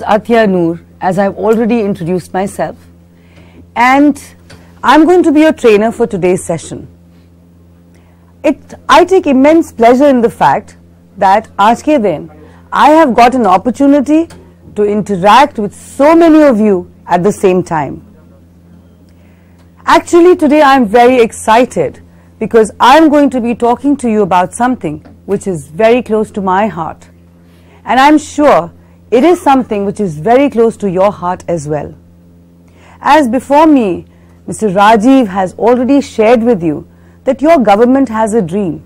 Atya Noor, as I've already introduced myself, and I'm going to be your trainer for today's session. It, I take immense pleasure in the fact that aajke din I have got an opportunity to interact with so many of you at the same time. Actually, today I'm very excited because I'm going to be talking to you about something which is very close to my heart. And I'm sure it is something which is very close to your heart as well. As before me, Mr. Rajiv has already shared with you that your government has a dream.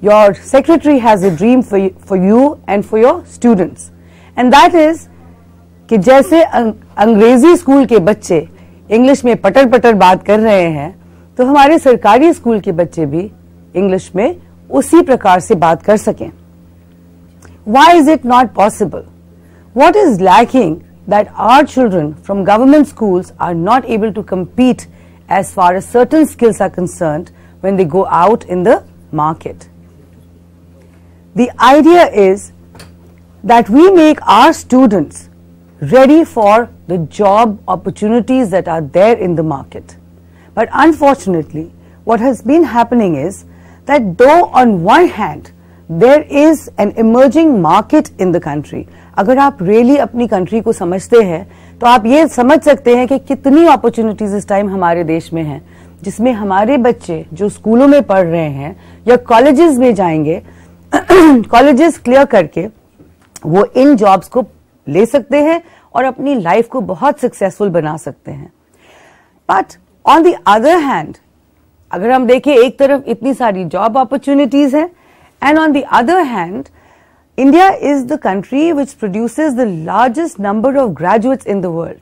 Your secretary has a dream for you, for you and for your students. And that is कि जैसे अंग्रेजी school के बच्चे English में पटर पटर बात कर रहे हैं तो हमारे सरकारी स्कूल के बच्चे भी इंग्लिश में उसी प्रकार से बात कर सकें why is it not possible? What is lacking that our children from government schools are not able to compete as far as certain skills are concerned when they go out in the market? The idea is that we make our students ready for the job opportunities that are there in the market. But unfortunately, what has been happening is that though on one hand there is an emerging market in the country अगर आप really really अपनी country को समझते हैं तो आप ये समझ सकते हैं कि कितनी अपॉर्चुनिटीज इस टाइम हमारे देश में हैं जिसमें हमारे बच्चे जो स्कूलों में पढ़ रहे हैं या कॉलेजेस में जाएंगे कॉलेजेस क्लियर करके वो इन जॉब्स को ले सकते हैं और अपनी लाइफ को बहुत सक्सेसफुल बना सकते हैं but on the other hand अगर हम देखें एक तरफ इतनी सारी जॉब अपॉर्चुनिटीज हैं And on the other hand, India is the country which produces the largest number of graduates in the world.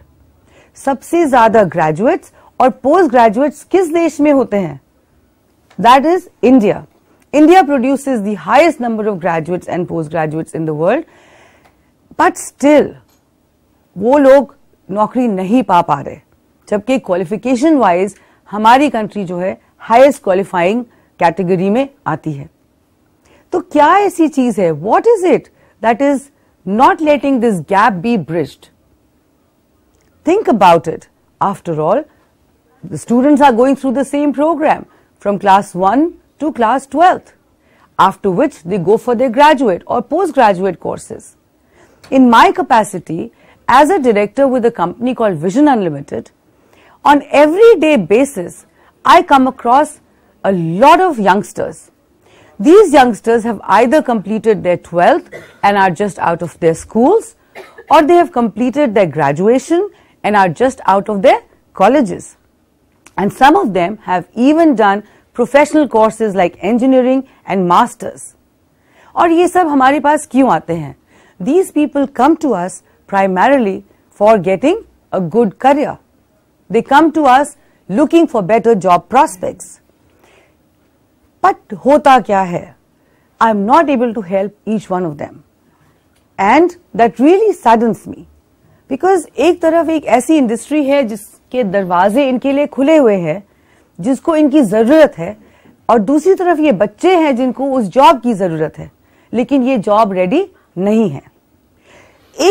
सबसे ज्यादा graduates और post graduates किस देश में होते हैं? That is India. India produces the highest number of graduates and postgraduates in the world, but still, वो लोग नौकरी नहीं पा पा रहे जबकि qualification wise हमारी country जो है highest qualifying category में आती है तो क्या ऐसी चीज है what is it that is not letting this think about it. After all, the students are going through the same program from class 1 to class 12th, after which they go for their graduate or postgraduate courses. In my capacity as a director with a company called Vision Unlimited, on everyday basis, I come across a lot of youngsters these youngsters have either completed their 12th and are just out of their schools or they have completed their graduation and are just out of their colleges. And some of them have even done professional courses like engineering and masters. Or These people come to us primarily for getting a good career. They come to us looking for better job prospects. But होता क्या है I am not able to help each one of them and that really सैडन्स me because एक तरफ एक ऐसी industry है जिसके दरवाजे इनके लिए खुले हुए हैं जिसको इनकी ज़रूरत है और दूसरी तरफ ये बच्चे हैं जिनको उस जॉब की ज़रूरत है लेकिन ये जॉब रेडी नहीं है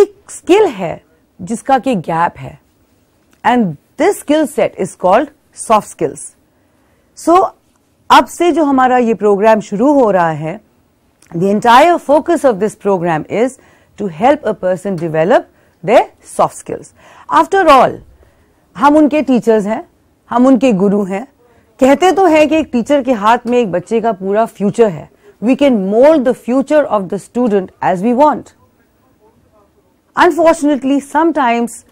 एक स्किल है जिसका कि गैप है and this skill set is called soft skills so अब से जो हमारा ये प्रोग्राम शुरू हो रहा है the entire focus of this programme is to help a person develop the soft skills after all हम उनके टीचर्स हैं हम उनके गुरु हैं कहते तो हैं कि एक टीचर के हाथ में एक बच्चे का पूरा फ्यूचर है we can mould the future of the student as we want unfortunately sometimes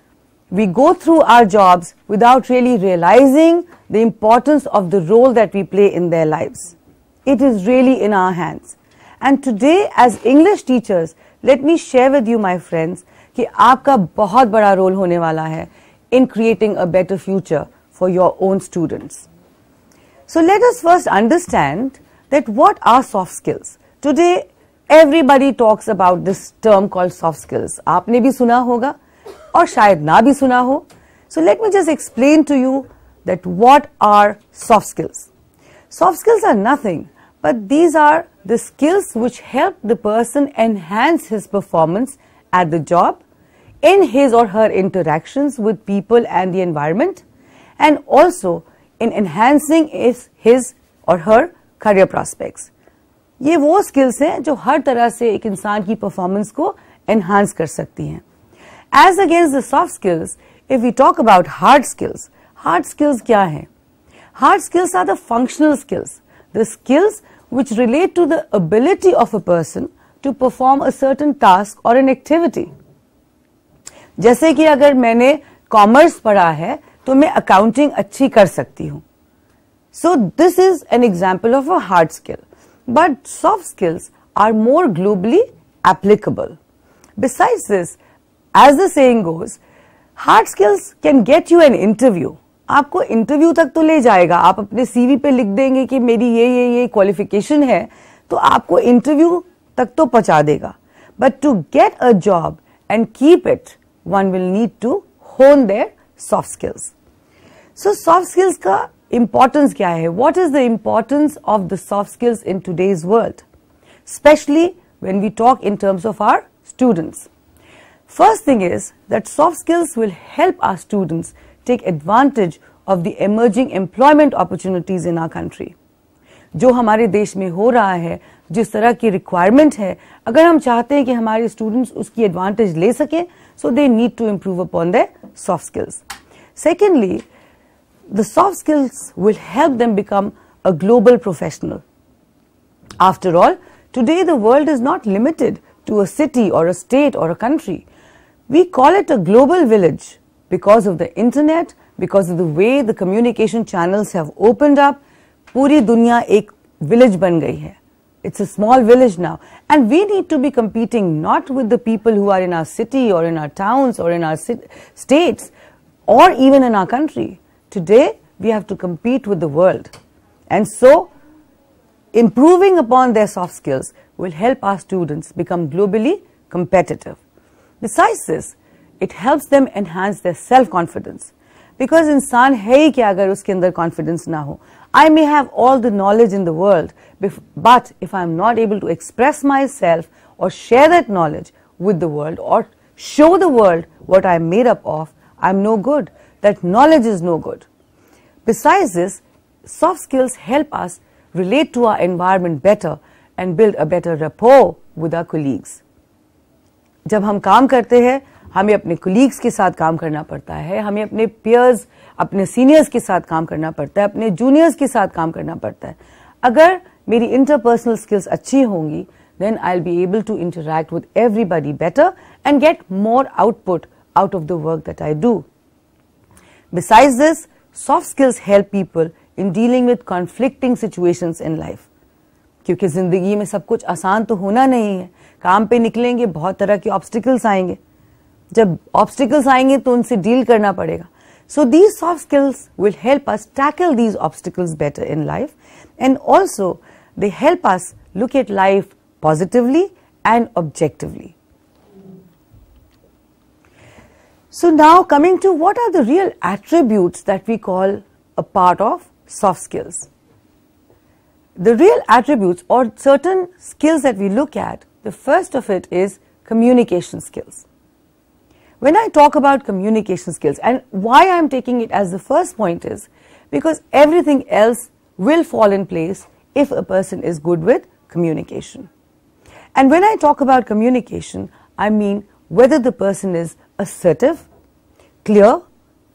we go through our jobs without really realizing the importance of the role that we play in their lives. It is really in our hands. And today as English teachers, let me share with you my friends कि आपका बहुत बड़ा role होने in creating a better future for your own students. So let us first understand that what are soft skills? Today everybody talks about this term called soft skills. आपने भी सुना होगा और शायद ना भी सुना हो so let me just explain to you that what are soft skills soft skills are nothing but these are the skills which help the person enhance his performance at the job in his or her interaction with people and the environment and also in enhancing is his or her career prospect ये वो skills हैं जो हर तरह से एक इंसान की performance को एनहांस कर सकती हैं As against the soft skills, if we talk about hard skills, hard skills kya hai? Hard skills are the functional skills, the skills which relate to the ability of a person to perform a certain task or an activity. Jaise ki agar मैंने commerce पढ़ा hai, to मैं accounting अच्छी kar sakti hu. So this is an example of a hard skill. But soft skills are more globally applicable. Besides this, as the saying goes hard skills can get you an interview आपको interview तक तो ले जाएगा आप अपने CV पे लिख देंगे कि मेरी ये ये ये क्वालिफिकेशन है तो आपको इंटरव्यू तक तो पहुंचा देगा but to get a job and keep it one will need to hone their soft skills so soft skills का इम्पॉर्टेंस क्या है what is the importance of the soft skills in today's world specially when we talk in terms of our students First thing is that soft skills will help our students take advantage of the emerging employment opportunities in our country. जो हमारे देश में हो रहा है जिस तरह की रिक्वायरमेंट है अगर हम चाहते हैं कि हमारे स्टूडेंट्स उसकी एडवांटेज ले सकें so they need to improve upon the soft skills secondly the soft skills will help them become a global professional after all today the world is not limited to a city or a state or a country we call it a global village because of the internet, because of the way the communication channels have opened up. Puri dunya ek village ban gayi hai. It's a small village now. And we need to be competing not with the people who are in our city or in our towns or in our states or even in our country. Today, we have to compete with the world. And so, improving upon their soft skills will help our students become globally competitive. Besides this, it helps them enhance their self-confidence. Because insan hai ki agar uske उसके confidence na ho, I may have all the knowledge in the world, but if I am not able to express myself or share that knowledge with the world or show the world what I am made up of, I am no good. That knowledge is no good. Besides this, soft skills help us relate to our environment better and build a better rapport with our colleagues. जब हम काम करते हैं हमें अपने colleagues के साथ काम करना पड़ता है हमें अपने पेयर्स अपने सीनियर्स के साथ काम करना पड़ता है अपने जूनियर्स के साथ काम करना पड़ता है अगर मेरी इंटरपर्सनल स्किल्स अच्छी होंगी then I be able to interact with everybody better and get more output out of the work that I do besides this soft skills help people in dealing with conflicting situation in life क्योंकि ज़िंदगी में सब कुछ आसान तो होना नहीं है काम पे निकलेंगे बहुत तरह के ऑब्स्टिकल्स आएंगे जब ऑब्स्टिकल्स आएंगे तो उनसे डील करना पड़ेगा so these soft skills will help us tackle these obstacles better in life and also they help us look at life positively and objectively so now coming to what are the real attribute that we call a part of soft skills The real attributes or certain skills that we look at, the first of it is communication skills. When I talk about communication skills and why I am taking it as the first point is because everything else will fall in place if a person is good with communication. And when I talk about communication, I mean whether the person is assertive, clear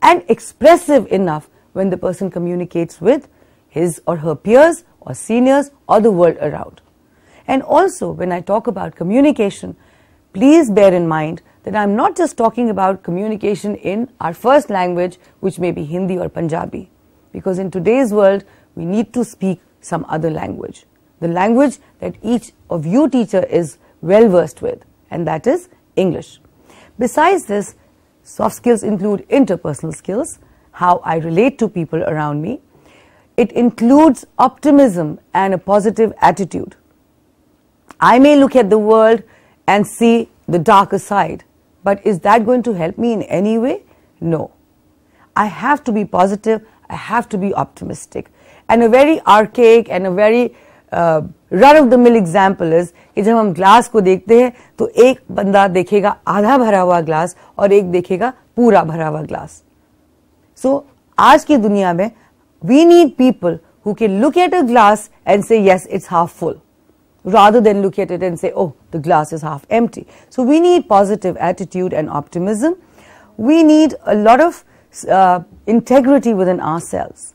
and expressive enough when the person communicates with his or her peers or seniors or the world around. And also when I talk about communication, please bear in mind that I am not just talking about communication in our first language which may be Hindi or Punjabi because in today's world we need to speak some other language. The language that each of you teacher is well versed with and that is English. Besides this, soft skills include interpersonal skills, how I relate to people around me, it includes optimism and a positive attitude. I may look at the world and see the darker side, but is that going to help me in any way? No. I have to be positive, I have to be optimistic. And a very archaic and a very uh, run-of-the-mill example is: कि जब हम glass को देखते हैं तो एक बंदा देखेगा आधा भरा हुआ ग्लास और एक देखेगा पूरा भरा so, आज की दुनिया we need people who can look at a glass and say, yes, it's half full, rather than look at it and say, oh, the glass is half empty. So we need positive attitude and optimism. We need a lot of uh, integrity within ourselves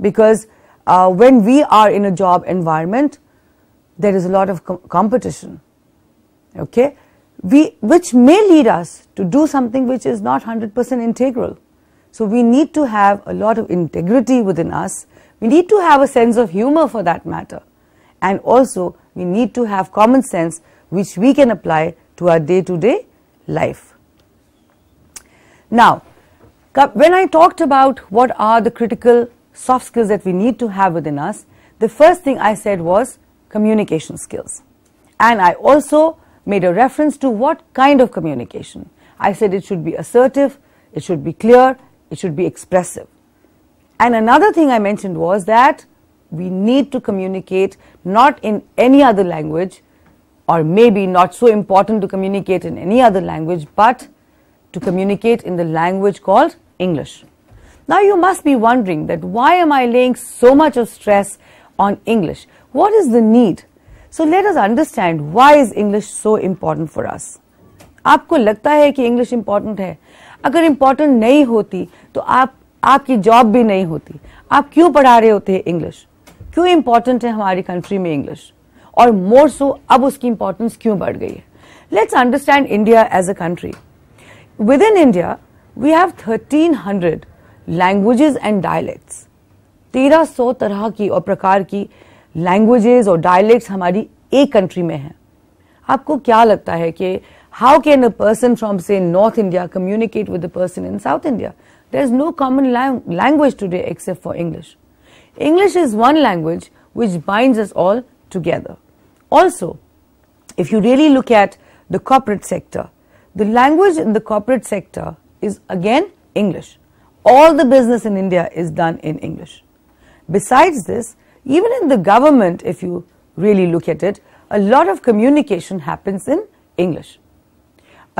because uh, when we are in a job environment, there is a lot of com competition, okay, we, which may lead us to do something which is not 100% integral. So we need to have a lot of integrity within us. We need to have a sense of humor for that matter. And also we need to have common sense which we can apply to our day-to-day -day life. Now, when I talked about what are the critical soft skills that we need to have within us, the first thing I said was communication skills. And I also made a reference to what kind of communication. I said it should be assertive, it should be clear it should be expressive. And another thing I mentioned was that we need to communicate not in any other language, or maybe not so important to communicate in any other language, but to communicate in the language called English. Now you must be wondering that why am I laying so much of stress on English? What is the need? So let us understand why is English so important for us. आपको लगता है कि English important है अगर important नहीं होती तो आप आपकी जॉब भी नहीं होती आप क्यों पढ़ा रहे होते हैं इंग्लिश क्यों इंपॉर्टेंट है हमारी कंट्री में इंग्लिश और मोर सो अब उसकी इंपॉर्टेंस क्यों बढ़ गई है let's understand India as a country within India we have thirteen hundred languages and dialects तेरह सौ तरह की और प्रकार की लैंग्वेजेस और डायलैक्ट्स हमारी एक कंट्री में है आपको क्या लगता है कि how can a person from से north India communicate with a person in south India There is no common language today except for English. English is one language which binds us all together. Also, if you really look at the corporate sector, the language in the corporate sector is again English. All the business in India is done in English. Besides this, even in the government, if you really look at it, a lot of communication happens in English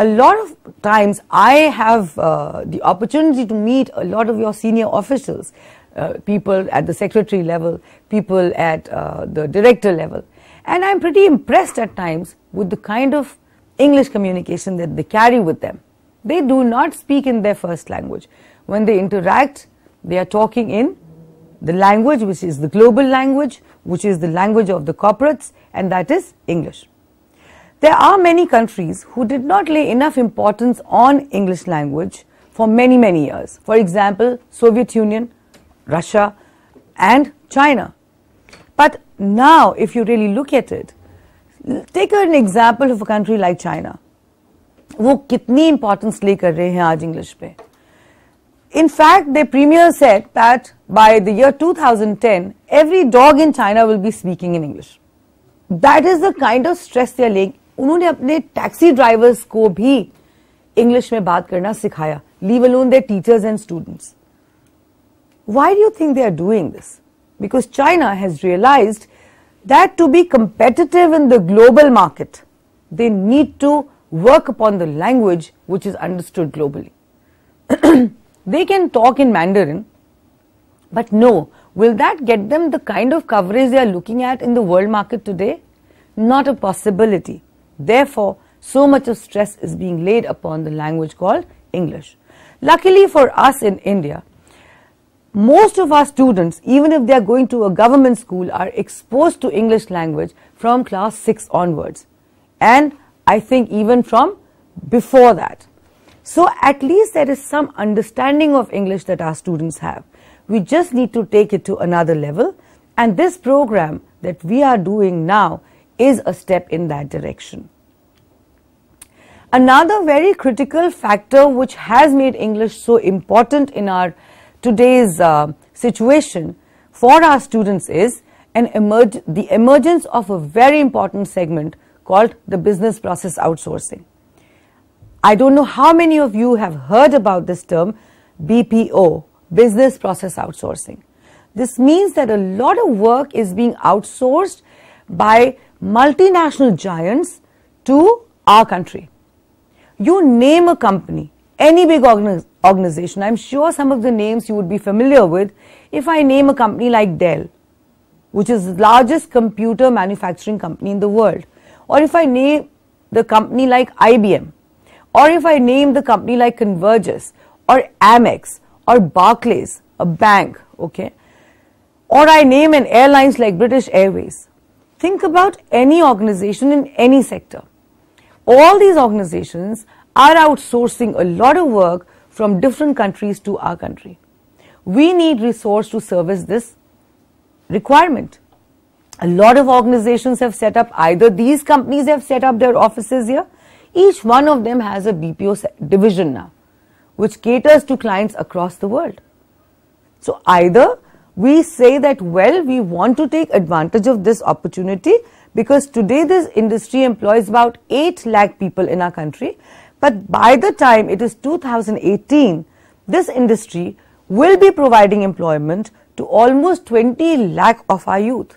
a lot of times I have uh, the opportunity to meet a lot of your senior officials, uh, people at the secretary level, people at uh, the director level. And I'm pretty impressed at times with the kind of English communication that they carry with them. They do not speak in their first language. When they interact, they are talking in the language which is the global language, which is the language of the corporates, and that is English. There are many countries who did not lay enough importance on English language for many, many years. For example, Soviet Union, Russia and China. But now, if you really look at it, take an example of a country like China. वो कितनी importance ले कर रहे हैं आज English पे. In fact, the premier said that by the year 2010, every dog in China will be speaking in English. That is the kind of stress they are laying उन्होंने अपने टैक्सी ड्राइवर्स को भी इंग्लिश में बात करना सिखाया leave alone teachers and students why do you think they are doing this? Because China has realized that to be competitive in the global market, they need to work upon the language which is understood globally. they can talk in Mandarin, but no, will that get them the kind of coverage they are looking at in the world market today? Not a possibility. Therefore, so much of stress is being laid upon the language called English. Luckily for us in India, most of our students, even if they are going to a government school, are exposed to English language from class 6 onwards. And I think even from before that. So at least there is some understanding of English that our students have. We just need to take it to another level. And this program that we are doing now is a step in that direction. Another very critical factor which has made English so important in our today's uh, situation for our students is an emerge, the emergence of a very important segment called the business process outsourcing. I don't know how many of you have heard about this term BPO, business process outsourcing. This means that a lot of work is being outsourced by multinational giants to our country. You name a company, any big organization, I'm sure some of the names you would be familiar with. If I name a company like Dell, which is the largest computer manufacturing company in the world, or if I name the company like IBM, or if I name the company like Convergys, or Amex, or Barclays, a bank, okay, or I name an airlines like British Airways, Think about any organization in any sector. All these organizations are outsourcing a lot of work from different countries to our country. We need resource to service this requirement. A lot of organizations have set up, either these companies have set up their offices here. Each one of them has a BPO division now, which caters to clients across the world. So either we say that, well, we want to take advantage of this opportunity because today this industry employs about 8 lakh people in our country. But by the time it is 2018, this industry will be providing employment to almost 20 lakh of our youth.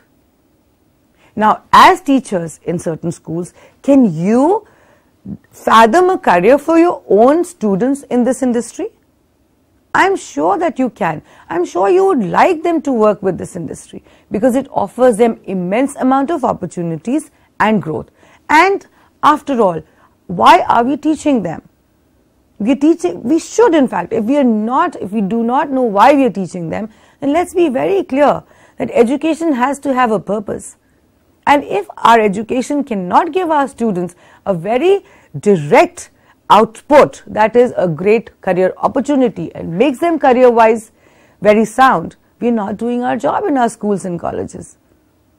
Now, as teachers in certain schools, can you fathom a career for your own students in this industry? I'm sure that you can. I'm sure you would like them to work with this industry because it offers them immense amount of opportunities and growth. And after all, why are we teaching them? We're teaching, we should in fact, if we are not, if we do not know why we are teaching them, then let's be very clear that education has to have a purpose. And if our education cannot give our students a very direct output that is a great career opportunity and makes them career wise very sound, we are not doing our job in our schools and colleges.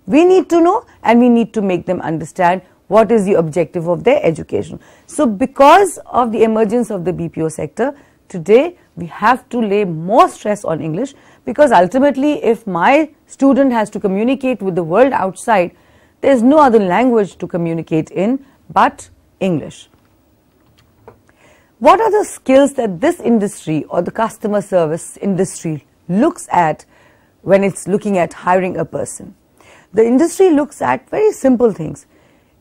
We need to know and we need to make them understand what is the objective of their education. So, because of the emergence of the BPO sector, today we have to lay more stress on English because ultimately if my student has to communicate with the world outside, there is no other language to communicate in but English. What are the skills that this industry or the customer service industry looks at when it's looking at hiring a person? The industry looks at very simple things.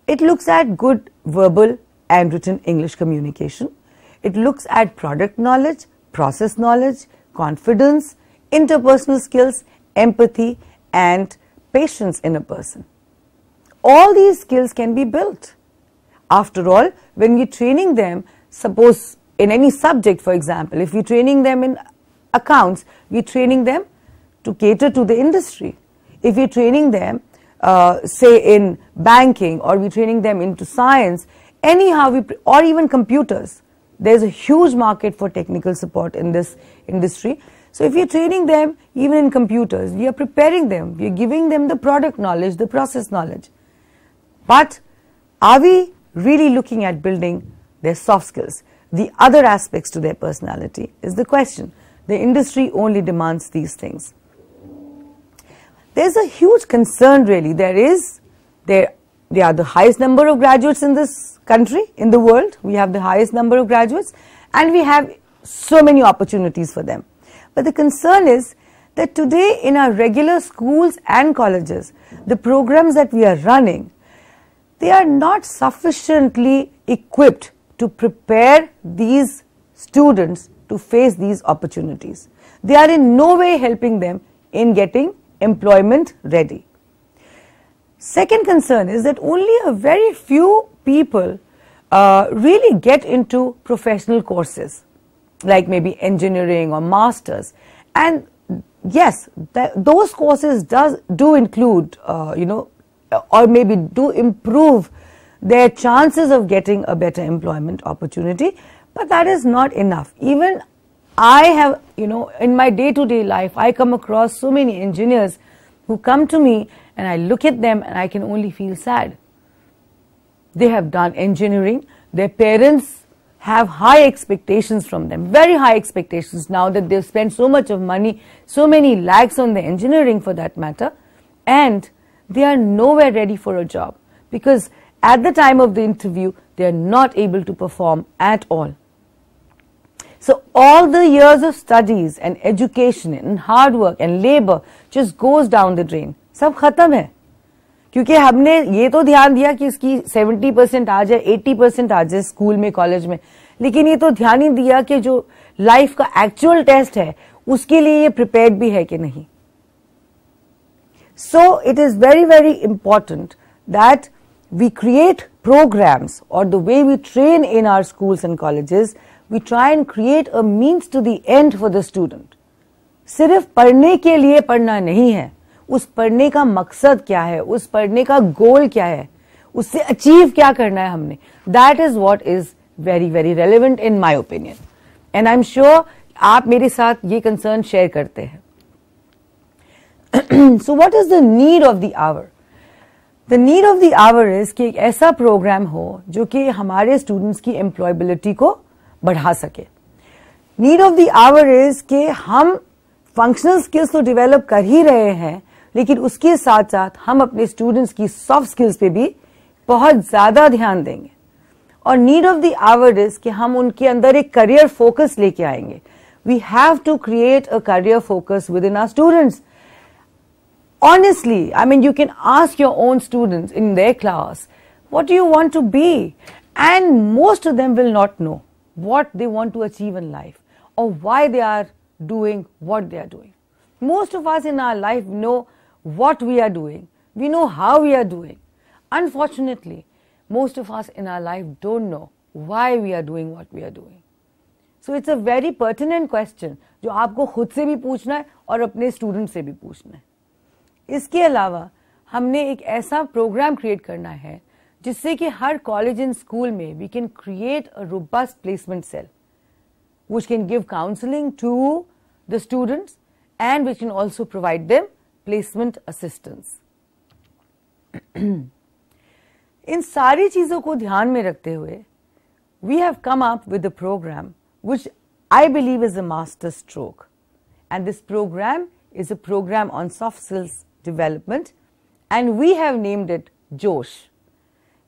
It looks at good verbal and written English communication. It looks at product knowledge, process knowledge, confidence, interpersonal skills, empathy and patience in a person. All these skills can be built. After all, when we're training them, suppose in any subject for example, if we are training them in accounts, we are training them to cater to the industry. If we are training them uh, say in banking or we are training them into science, anyhow we or even computers, there is a huge market for technical support in this industry. So if we are training them even in computers, we are preparing them, we are giving them the product knowledge, the process knowledge. But are we really looking at building their soft skills. The other aspects to their personality is the question. The industry only demands these things. There's a huge concern really. There is, there, there are the highest number of graduates in this country, in the world. We have the highest number of graduates and we have so many opportunities for them. But the concern is that today in our regular schools and colleges, the programs that we are running, they are not sufficiently equipped to prepare these students to face these opportunities. They are in no way helping them in getting employment ready. Second concern is that only a very few people uh, really get into professional courses like maybe engineering or masters and yes th those courses does do include uh, you know or maybe do improve their chances of getting a better employment opportunity. But that is not enough. Even I have, you know, in my day to day life, I come across so many engineers who come to me and I look at them and I can only feel sad. They have done engineering, their parents have high expectations from them, very high expectations now that they've spent so much of money, so many lakhs on the engineering for that matter, and they are nowhere ready for a job because at the time of the interview, they are not able to perform at all. So all the years of studies and education and hard work and labor just goes down the drain. sab khatam hai क्योंकि हमने ये तो ध्यान दिया कि इसकी 70 percent आ जाए 80 percent आ जाए स्कूल में कॉलेज में लेकिन ये तो ध्यान ही दिया कि जो लाइफ का एक्चुअल टेस्ट है उसके लिए ये प्रिपेयर्ड भी है कि नहीं so it is very very important that we create programs or the way we train in our schools and colleges, we try and create a means to the end for the student. सिर्फ पढ़ने के लिए पढ़ना नहीं है उस पढ़ने का मकसद क्या है उस पढ़ने का गोल क्या है उससे अचीव क्या करना है हमने that is what is very very relevant in my opinion and I am sure आप मेरे साथ ये कंसर्न शेयर करते हैं so what is the need of the hour the need of the hour is कि एक ऐसा प्रोग्राम हो जो कि हमारे स्टूडेंट्स की एम्प्लॉयबिलिटी को बढ़ा सके need of the hour is कि हम फंक्शनल स्किल्स तो डेवलप कर ही रहे हैं लेकिन उसके साथ साथ हम अपने स्टूडेंट्स की सॉफ्ट स्किल्स पे भी बहुत ज्यादा ध्यान देंगे और need of the hour is कि हम उनके अंदर एक करियर फोकस लेके आएंगे we have to create a career focus within our students honestly, I mean, you can ask your own students in their class, what do you want to be? And most of them will not know what they want to achieve in life or why they are doing what they are doing. Most of us in our life know what we are doing, we know how we are doing. Unfortunately, most of us in our life don't know why we are doing what we are doing. So it's a very pertinent question, which you have to ask yourself and your students. इसके अलावा हमने एक ऐसा program create करना है जिससे कि हर कॉलेज एंड स्कूल में we can create a robust placement cell which can give counselling to the students and which can also provide them placement assistance इन सारी चीजों को ध्यान में रखते हुए we have come up with a programme which I believe is a master stroke and this programme is a programme on soft skills development, and we have named it Josh.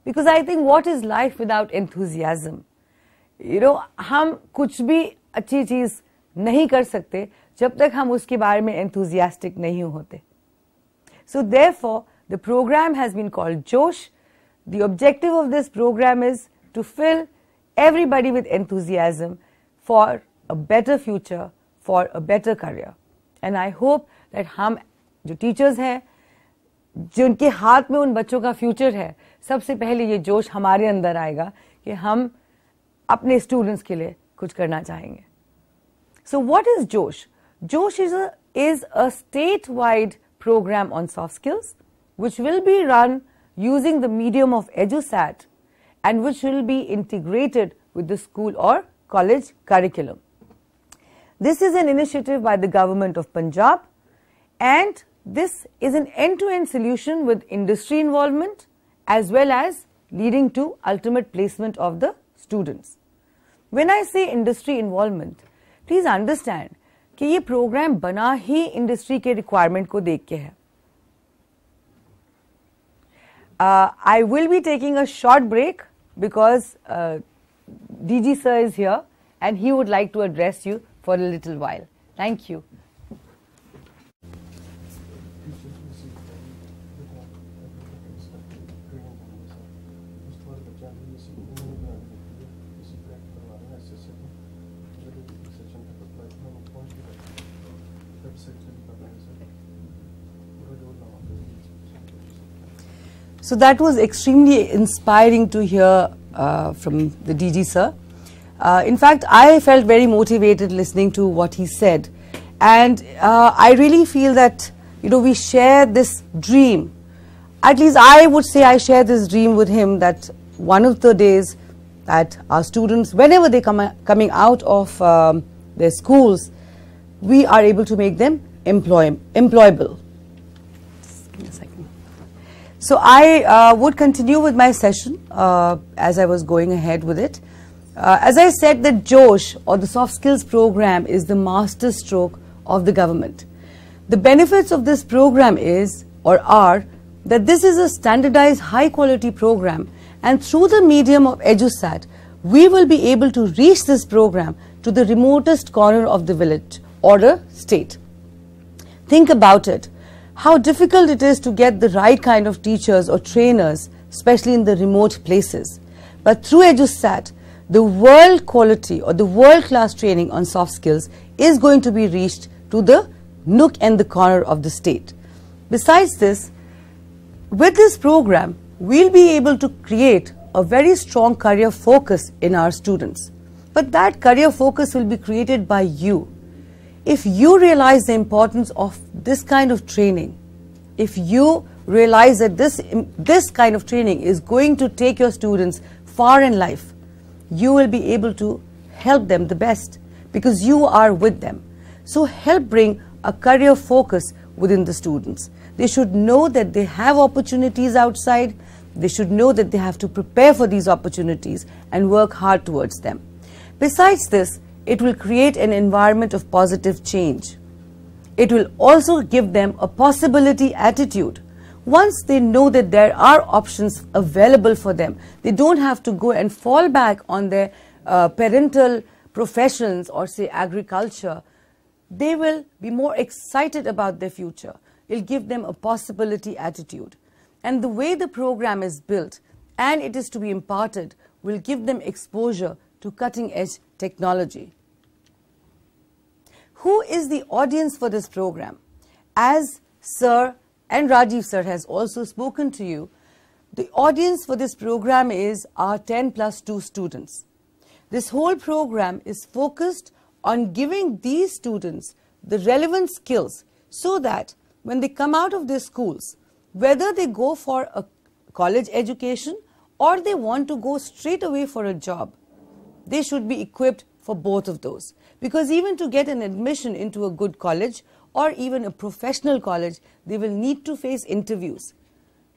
Because I think what is life without enthusiasm? You know, ham kuch bhi achi चीज nahi kar sakte jab tak हम उसके बारे mein enthusiastic nahi hote. So therefore, the program has been called Josh. The objective of this program is to fill everybody with enthusiasm for a better future, for a better career. And I hope that ham. जो teachers हैं जिनके हाथ में उन बच्चों का future है सबसे पहले ये जोश हमारे अंदर आएगा कि हम अपने स्टूडेंट्स के लिए कुछ करना चाहेंगे सो what is Josh Josh is is a statewide programme on soft skills which will be run using the medium of EDUSAT and which will be integrated with the school or college curriculum this is an initiative by the government of Punjab and this is an end-to-end solution with industry involvement as well as leading to ultimate placement of the students. When I say industry involvement, please understand that this program is made the industry ke requirement. Ko uh, I will be taking a short break because uh, DG sir is here and he would like to address you for a little while. Thank you. So that was extremely inspiring to hear uh, from the DG sir. Uh, in fact, I felt very motivated listening to what he said. And uh, I really feel that, you know, we share this dream. At least I would say I share this dream with him that one of the days that our students, whenever they come coming out of um, their schools, we are able to make them employ employable. So I uh, would continue with my session uh, as I was going ahead with it. Uh, as I said the Josh or the soft skills program is the master stroke of the government. The benefits of this program is or are that this is a standardized high quality program and through the medium of EduSat we will be able to reach this program to the remotest corner of the village or a state. Think about it how difficult it is to get the right kind of teachers or trainers, especially in the remote places. But through EduSat, the world quality or the world-class training on soft skills is going to be reached to the nook and the corner of the state. Besides this, with this program, we'll be able to create a very strong career focus in our students. But that career focus will be created by you if you realize the importance of this kind of training, if you realize that this, this kind of training is going to take your students far in life, you will be able to help them the best because you are with them. So help bring a career focus within the students. They should know that they have opportunities outside. They should know that they have to prepare for these opportunities and work hard towards them. Besides this, it will create an environment of positive change. It will also give them a possibility attitude. Once they know that there are options available for them, they don't have to go and fall back on their uh, parental professions or say agriculture. They will be more excited about their future. It'll give them a possibility attitude. And the way the program is built and it is to be imparted will give them exposure to cutting edge technology. Who is the audience for this program? As Sir and Rajiv Sir has also spoken to you, the audience for this program is our 10 plus 2 students. This whole program is focused on giving these students the relevant skills so that when they come out of their schools, whether they go for a college education or they want to go straight away for a job, they should be equipped for both of those. Because even to get an admission into a good college or even a professional college, they will need to face interviews.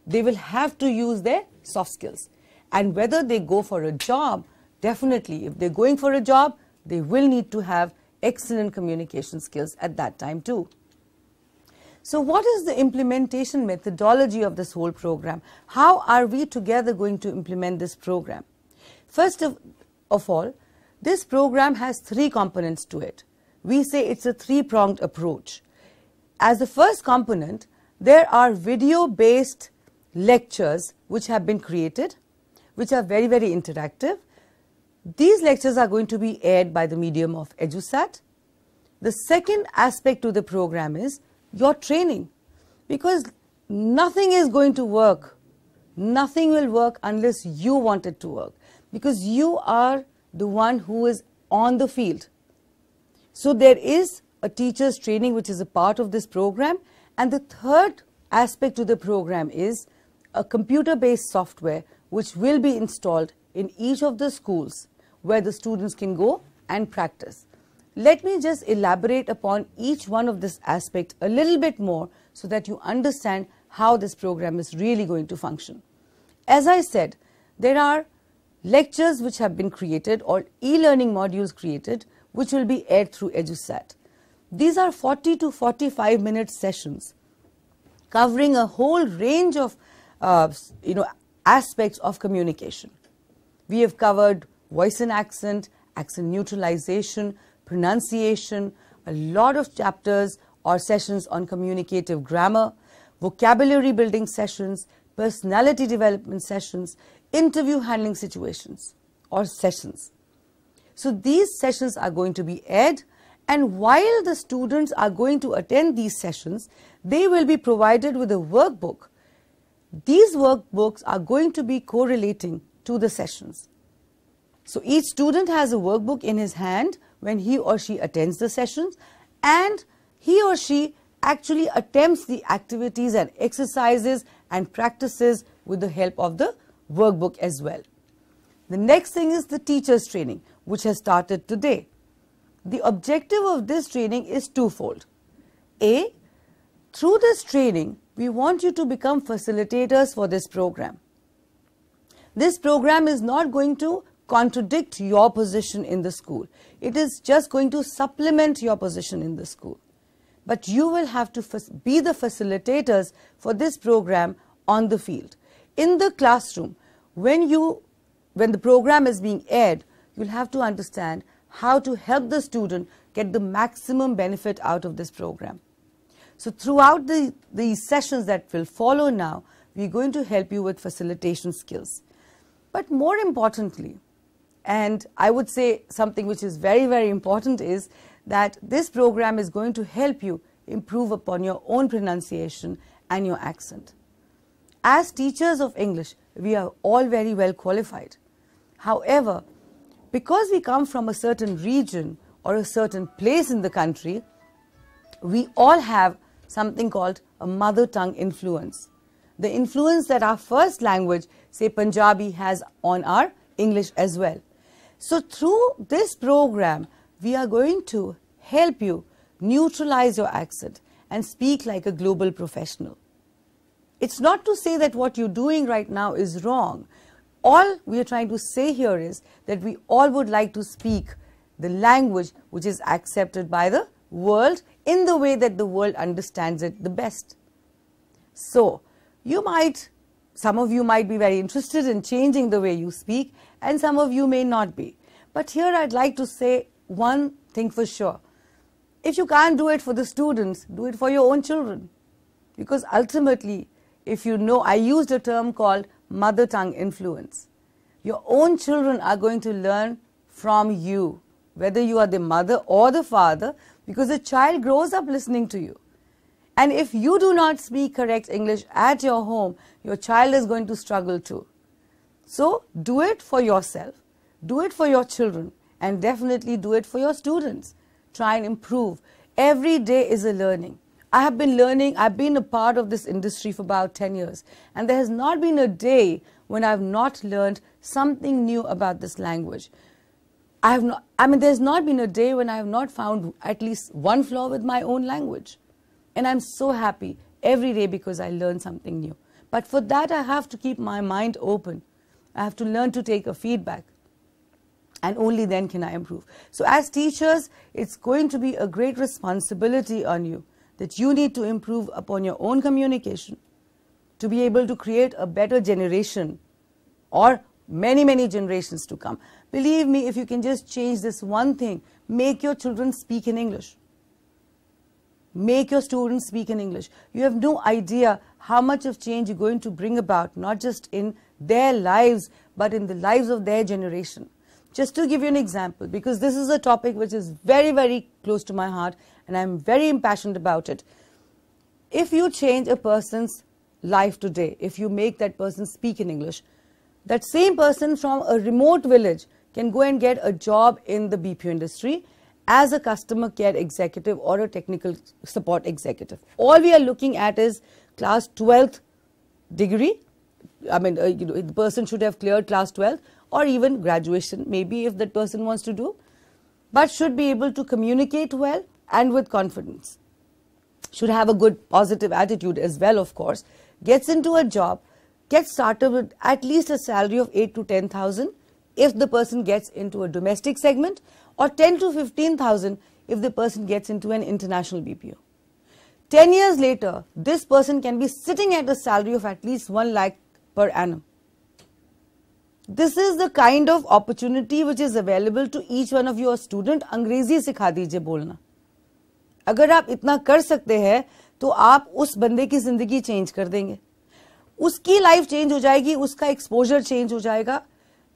They will have to use their soft skills. And whether they go for a job, definitely, if they're going for a job, they will need to have excellent communication skills at that time too. So what is the implementation methodology of this whole program? How are we together going to implement this program? First of of all, this program has three components to it. We say it's a three-pronged approach. As the first component, there are video-based lectures which have been created, which are very, very interactive. These lectures are going to be aired by the medium of EDUSAT. The second aspect to the program is your training because nothing is going to work. Nothing will work unless you want it to work because you are the one who is on the field. So there is a teacher's training which is a part of this program and the third aspect to the program is a computer-based software which will be installed in each of the schools where the students can go and practice. Let me just elaborate upon each one of this aspect a little bit more so that you understand how this program is really going to function. As I said, there are lectures which have been created or e-learning modules created which will be aired through EduSat. These are 40 to 45 minute sessions covering a whole range of uh, you know aspects of communication. We have covered voice and accent, accent neutralization, pronunciation, a lot of chapters or sessions on communicative grammar, vocabulary building sessions, personality development sessions, interview handling situations or sessions. So these sessions are going to be aired and while the students are going to attend these sessions, they will be provided with a workbook. These workbooks are going to be correlating to the sessions. So each student has a workbook in his hand when he or she attends the sessions and he or she actually attempts the activities and exercises and practices with the help of the workbook as well. The next thing is the teacher's training, which has started today. The objective of this training is twofold. A, through this training, we want you to become facilitators for this program. This program is not going to contradict your position in the school. It is just going to supplement your position in the school. But you will have to be the facilitators for this program on the field in the classroom, when you, when the program is being aired, you'll have to understand how to help the student get the maximum benefit out of this program. So throughout the, the sessions that will follow now, we're going to help you with facilitation skills. But more importantly, and I would say something which is very, very important is that this program is going to help you improve upon your own pronunciation and your accent as teachers of English, we are all very well qualified. However, because we come from a certain region or a certain place in the country, we all have something called a mother tongue influence. The influence that our first language, say Punjabi, has on our English as well. So through this program, we are going to help you neutralize your accent and speak like a global professional. It's not to say that what you're doing right now is wrong. All we are trying to say here is that we all would like to speak the language which is accepted by the world in the way that the world understands it the best. So, you might, some of you might be very interested in changing the way you speak and some of you may not be. But here I'd like to say one thing for sure. If you can't do it for the students, do it for your own children. Because ultimately, if you know, I used a term called mother tongue influence. Your own children are going to learn from you, whether you are the mother or the father, because the child grows up listening to you. And if you do not speak correct English at your home, your child is going to struggle too. So do it for yourself, do it for your children, and definitely do it for your students. Try and improve. Every day is a learning. I have been learning, I've been a part of this industry for about 10 years, and there has not been a day when I've not learned something new about this language. I have not, I mean, there's not been a day when I have not found at least one flaw with my own language. And I'm so happy every day because I learn something new. But for that, I have to keep my mind open. I have to learn to take a feedback. And only then can I improve. So, as teachers, it's going to be a great responsibility on you that you need to improve upon your own communication to be able to create a better generation or many, many generations to come. Believe me, if you can just change this one thing, make your children speak in English. Make your students speak in English. You have no idea how much of change you're going to bring about, not just in their lives, but in the lives of their generation. Just to give you an example, because this is a topic which is very, very close to my heart and I'm very impassioned about it. If you change a person's life today, if you make that person speak in English, that same person from a remote village can go and get a job in the BPO industry as a customer care executive or a technical support executive. All we are looking at is class 12th degree. I mean, uh, you know, the person should have cleared class 12th or even graduation, maybe if that person wants to do, but should be able to communicate well and with confidence. Should have a good positive attitude as well, of course. Gets into a job, gets started with at least a salary of 8 to 10,000 if the person gets into a domestic segment or 10 to 15,000 if the person gets into an international BPO. 10 years later, this person can be sitting at a salary of at least 1 lakh per annum. This is the kind of opportunity which is available to each one of your student अंग्रेजी सिखा दीजिए बोलना अगर आप इतना कर सकते हैं तो आप उस बंदे की जिंदगी चेंज कर देंगे उसकी लाइफ चेंज हो जाएगी उसका एक्सपोजर चेंज हो जाएगा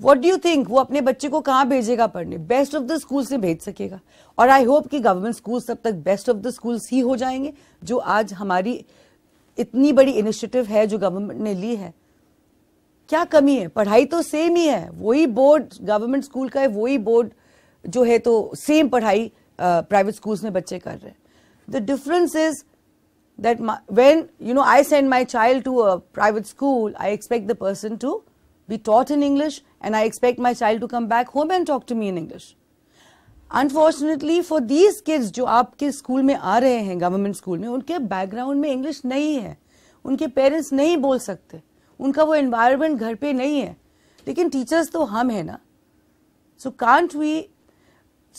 वॉट डू यू थिंक वो अपने बच्चे को कहाँ भेजेगा पढ़ने बेस्ट ऑफ द स्कूल में भेज सकेगा और आई होप कि गवर्नमेंट स्कूल तब तक बेस्ट ऑफ द स्कूल्स ही हो जाएंगे जो आज हमारी इतनी बड़ी इनिशिएटिव है जो गवर्नमेंट ने ली है क्या कमी है पढ़ाई तो सेम ही है वही बोर्ड गवर्नमेंट स्कूल का है वही बोर्ड जो है तो सेम पढ़ाई प्राइवेट स्कूल्स में बच्चे कर रहे हैं the difference is that when you know I send my child to a private school I expect the person to be taught in English and I expect my child to come back home and talk to me in English unfortunately for these kids जो आपके school में आ रहे हैं government school में उनके background में English नहीं है उनके पेरेंट्स नहीं बोल सकते उनका वो एनवायरमेंट घर पे नहीं है लेकिन टीचर्स तो हम हैं ना so can't we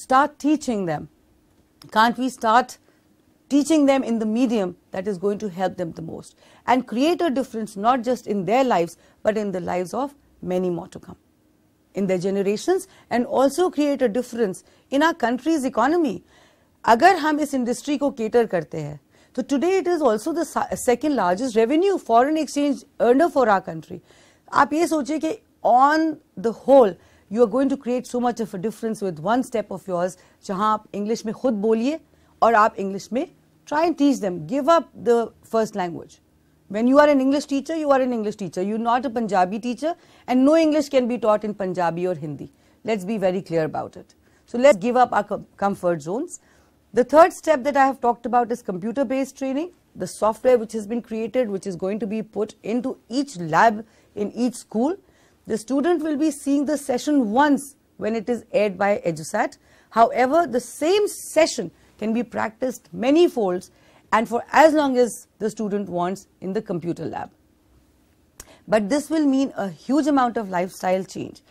start teaching them can't we start teaching them in the medium that is going to help them the most and create a difference not just in their life but in the live of many more to come in the generation and also create a difference in our country's economy अगर हम इस industry को cater करते हैं So today it is also the second largest revenue foreign exchange earner for our country. आप ये सोचिए कि on the whole you are going to create so much of a difference with one step of yours जहाँ आप English में खुद बोलिए और आप English में try and teach them give up the first language. When you are an English teacher, you are an English teacher. You're not a Punjabi teacher and no English can be taught in Punjabi or Hindi. Let's be very clear about it. So let's give up our comfort zones. The third step that I have talked about is computer-based training, the software which has been created, which is going to be put into each lab in each school. The student will be seeing the session once when it is aired by EDUSAT. However, the same session can be practiced many folds and for as long as the student wants in the computer lab. But this will mean a huge amount of lifestyle change.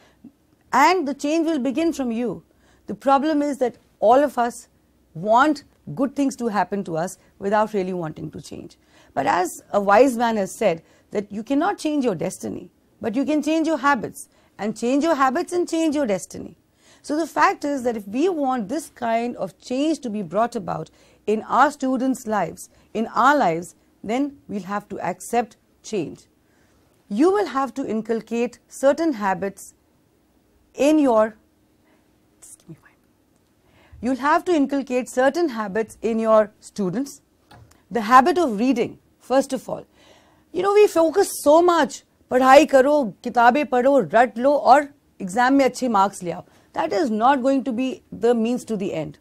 And the change will begin from you. The problem is that all of us want good things to happen to us without really wanting to change. But as a wise man has said, that you cannot change your destiny, but you can change your habits, and change your habits and change your destiny. So the fact is that if we want this kind of change to be brought about in our students' lives, in our lives, then we'll have to accept change. You will have to inculcate certain habits in your you'll have to inculcate certain habits in your students. The habit of reading, first of all. You know, we focus so much, padhai karo, kitabe padho, rat lo, or exam mein achhe marks le That is not going to be the means to the end.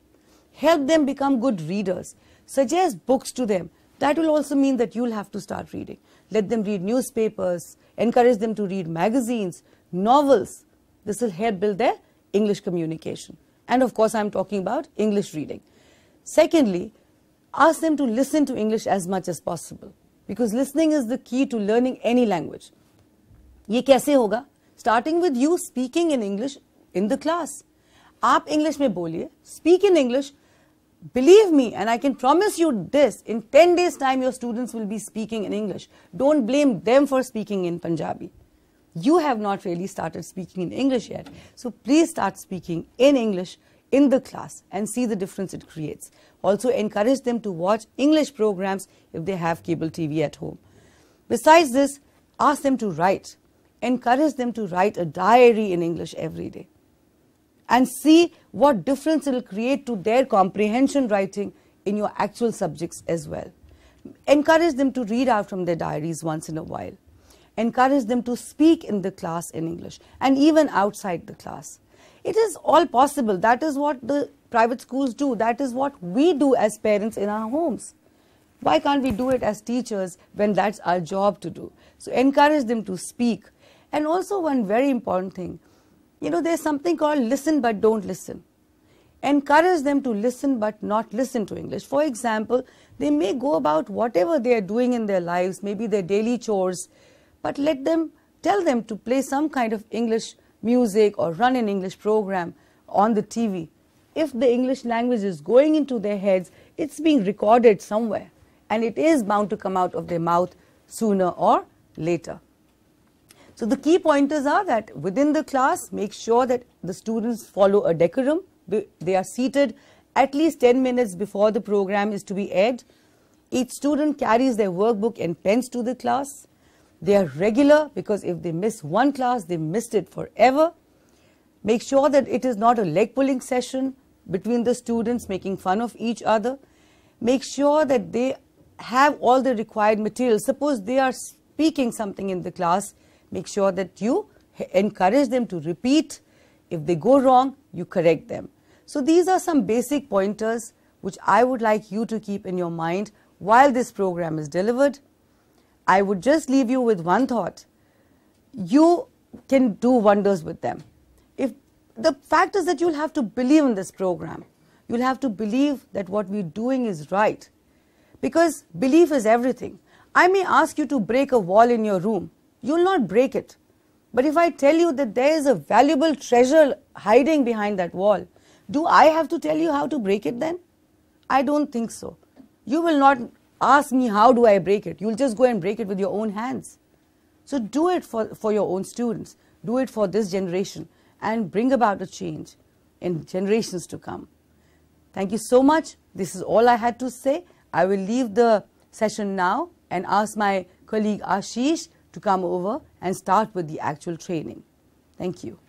Help them become good readers. Suggest books to them. That will also mean that you'll have to start reading. Let them read newspapers, encourage them to read magazines, novels. This will help build their English communication. And of course, I'm talking about English reading. Secondly, ask them to listen to English as much as possible because listening is the key to learning any language. ये कैसे होगा? Starting with you speaking in English in the class. आप English में बोलिए speak in English believe me and i can promise you this in 10 days time your students will be speaking in english don't blame them for speaking in punjabi you have not really started speaking in English yet. So please start speaking in English in the class and see the difference it creates. Also encourage them to watch English programs if they have cable TV at home. Besides this, ask them to write. Encourage them to write a diary in English every day. And see what difference it will create to their comprehension writing in your actual subjects as well. Encourage them to read out from their diaries once in a while encourage them to speak in the class in English and even outside the class. It is all possible. That is what the private schools do. That is what we do as parents in our homes. Why can't we do it as teachers when that's our job to do? So encourage them to speak. And also one very important thing, you know, there's something called listen but don't listen. Encourage them to listen but not listen to English. For example, they may go about whatever they are doing in their lives, maybe their daily chores, but let them tell them to play some kind of English music or run an English program on the TV. If the English language is going into their heads, it's being recorded somewhere and it is bound to come out of their mouth sooner or later. So the key pointers are that within the class, make sure that the students follow a decorum. They are seated at least 10 minutes before the program is to be aired. Each student carries their workbook and pens to the class. They are regular because if they miss one class, they missed it forever. Make sure that it is not a leg pulling session between the students making fun of each other. Make sure that they have all the required materials. Suppose they are speaking something in the class, make sure that you encourage them to repeat. If they go wrong, you correct them. So these are some basic pointers which I would like you to keep in your mind while this program is delivered. I would just leave you with one thought. You can do wonders with them. If the fact is that you'll have to believe in this program. You'll have to believe that what we're doing is right. Because belief is everything. I may ask you to break a wall in your room. You'll not break it. But if I tell you that there is a valuable treasure hiding behind that wall, do I have to tell you how to break it then? I don't think so. You will not Ask me, how do I break it? You'll just go and break it with your own hands. So do it for, for your own students. Do it for this generation and bring about a change in generations to come. Thank you so much. This is all I had to say. I will leave the session now and ask my colleague Ashish to come over and start with the actual training. Thank you.